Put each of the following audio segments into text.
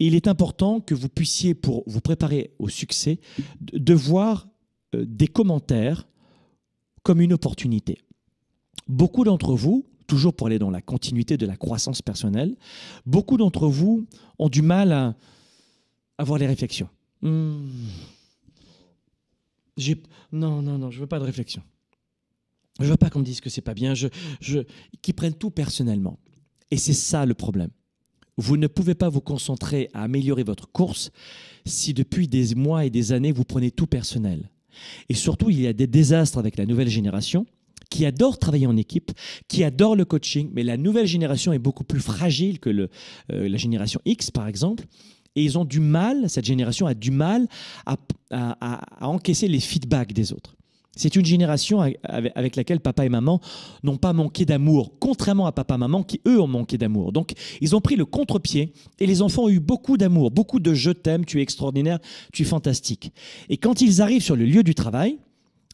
il est important que vous puissiez, pour vous préparer au succès, de voir euh, des commentaires comme une opportunité. Beaucoup d'entre vous, toujours pour aller dans la continuité de la croissance personnelle, beaucoup d'entre vous ont du mal à avoir les réflexions. Hmm. Non, non, non, je veux pas de réflexion. Je veux pas qu'on me dise que c'est pas bien, je, je... qu'ils prennent tout personnellement. Et c'est ça le problème. Vous ne pouvez pas vous concentrer à améliorer votre course si depuis des mois et des années, vous prenez tout personnel. Et surtout, il y a des désastres avec la nouvelle génération qui adore travailler en équipe, qui adore le coaching, mais la nouvelle génération est beaucoup plus fragile que euh, la génération X, par exemple. Et ils ont du mal, cette génération a du mal à encaisser les feedbacks des autres. C'est une génération avec laquelle papa et maman n'ont pas manqué d'amour, contrairement à papa et maman qui, eux, ont manqué d'amour. Donc, ils ont pris le contre-pied et les enfants ont eu beaucoup d'amour, beaucoup de je t'aime, tu es extraordinaire, tu es fantastique. Et quand ils arrivent sur le lieu du travail,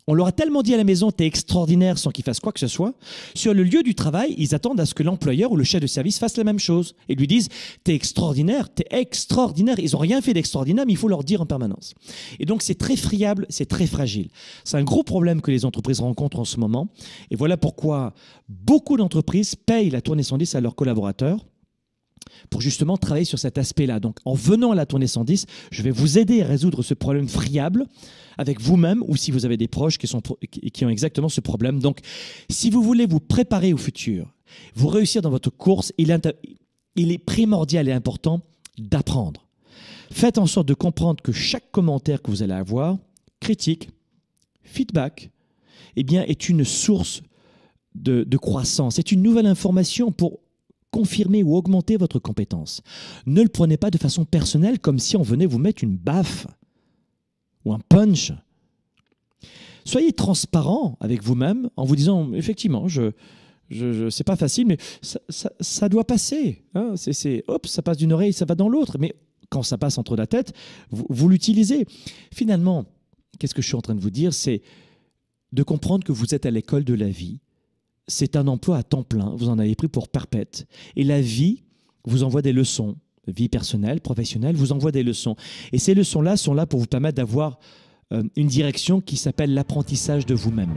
on leur a tellement dit à la maison, t'es extraordinaire sans qu'ils fassent quoi que ce soit. Sur le lieu du travail, ils attendent à ce que l'employeur ou le chef de service fasse la même chose et lui disent, t'es extraordinaire, t'es extraordinaire. Ils n'ont rien fait d'extraordinaire, mais il faut leur dire en permanence. Et donc, c'est très friable, c'est très fragile. C'est un gros problème que les entreprises rencontrent en ce moment. Et voilà pourquoi beaucoup d'entreprises payent la tournée 110 à leurs collaborateurs pour justement travailler sur cet aspect-là. Donc en venant à la tournée 110, je vais vous aider à résoudre ce problème friable avec vous-même ou si vous avez des proches qui, sont, qui ont exactement ce problème. Donc si vous voulez vous préparer au futur, vous réussir dans votre course, il est, primordial et important d'apprendre. Faites en sorte de comprendre que chaque commentaire que vous allez avoir, critique, feedback, eh bien, est une source de, de croissance, est une nouvelle information pour confirmer ou augmenter votre compétence. Ne le prenez pas de façon personnelle comme si on venait vous mettre une baffe ou un punch. Soyez transparent avec vous-même en vous disant effectivement, je, je, c'est pas facile, mais ça, doit passer. Hein. c'est, hop, ça passe d'une oreille, ça va dans l'autre. Mais quand ça passe entre la tête, vous l'utilisez. Finalement, qu'est-ce que je suis en train de vous dire C'est de comprendre que vous êtes à l'école de la vie c'est un emploi à temps plein, vous en avez pris pour perpète. Et la vie vous envoie des leçons, vie personnelle, professionnelle, vous envoie des leçons. Et ces leçons-là sont là pour vous permettre d'avoir euh, une direction qui s'appelle l'apprentissage de vous-même.